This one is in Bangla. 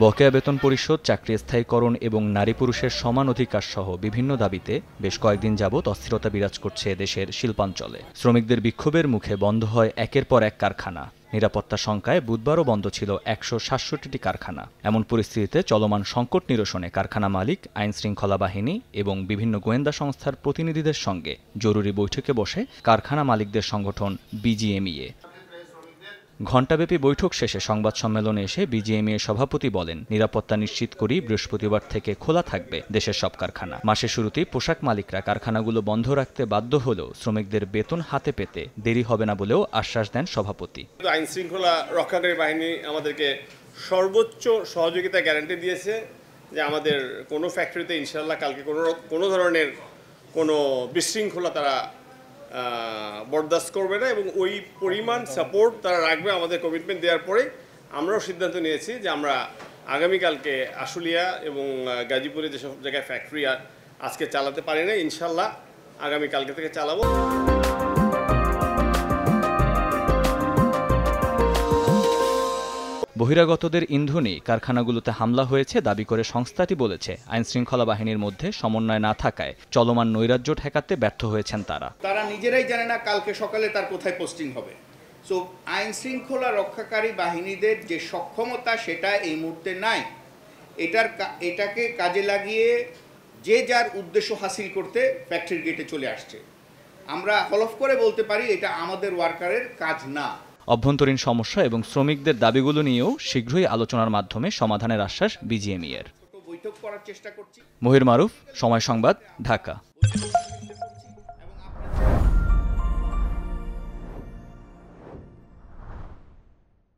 বকেয়া বেতন পরিষদ চাকরি স্থায়ীকরণ এবং নারী পুরুষের সমান অধিকার সহ বিভিন্ন দাবিতে বেশ কয়েকদিন যাবৎ অস্থিরতা বিরাজ করছে দেশের শিল্পাঞ্চলে শ্রমিকদের বিক্ষোভের মুখে বন্ধ হয় একের পর এক কারখানা নিরাপত্তা সংখ্যায় বুধবারও বন্ধ ছিল একশো সাতষট্টিটি কারখানা এমন পরিস্থিতিতে চলমান সংকট নিরসনে কারখানা মালিক আইন শৃঙ্খলা বাহিনী এবং বিভিন্ন গোয়েন্দা সংস্থার প্রতিনিধিদের সঙ্গে জরুরি বৈঠকে বসে কারখানা মালিকদের সংগঠন বিজিএমইএ ঘণ্টাব্যাপী বৈঠক শেষে সংবাদ সম্মেলনে এসে বিজিএমএ সভাপতি বলেন নিরাপত্তা নিশ্চিত করি বৃহস্পতিবার থেকে খোলা থাকবে দেশের সব কারখানা মাসের শুরুতেই পোশাক মালিকরা কারখানাগুলো বন্ধ রাখতে বাধ্য হলেও শ্রমিকদের বেতন হাতে পেতে দেরি হবে না বলেও আশ্বাস দেন সভাপতি আইন শৃঙ্খলা রক্ষাকারী বাহিনী আমাদেরকে সর্বোচ্চ সহযোগিতা গ্যারান্টি দিয়েছে যে আমাদের কোনো ফ্যাক্টরিতে ইনশাল্লাহ কালকে কোনো কোনো ধরনের কোনো বিশৃঙ্খলা তারা বরদাস্ত করবে না এবং ওই পরিমাণ সাপোর্ট তারা রাখবে আমাদের কমিটমেন্ট দেওয়ার পরে আমরাও সিদ্ধান্ত নিয়েছি যে আমরা আগামীকালকে আশুলিয়া এবং গাজীপুরে যেসব জায়গায় ফ্যাক্টরি আজকে চালাতে পারি না ইনশাল্লাহ আগামীকালকে থেকে চালাবো বহিরাগতদের ইন্ধনে কারখানাগুলোতে হামলা হয়েছে দাবি করে সংস্থাটি বলেছে আইন শৃঙ্খলা বাহিনীর মধ্যে সমন্বয় না থাকায় চলমান নৈরাজ্য ঠেকাতে ব্যর্থ হয়েছেন তারা তারা নিজেরাই জানে না কালকে সকালে তার কোথায় পোস্টিং হবে সো আইন শৃঙ্খলা রক্ষাকারী বাহিনীদের যে সক্ষমতা সেটা এই মুহূর্তে নাই এটার এটাকে কাজে লাগিয়ে যে যার উদ্দেশ্য হাসিল করতে ফ্যাক্টরি গেটে চলে আসছে আমরা হলফ করে বলতে পারি এটা আমাদের ওয়ার্কারের কাজ না অভ্যন্তরীণ সমস্যা এবং শ্রমিকদের দাবিগুলো নিয়েও শীঘ্রই আলোচনার মাধ্যমে সমাধানের আশ্বাস বিজিএমইয়ের মহির মারুফ সময় সংবাদ ঢাকা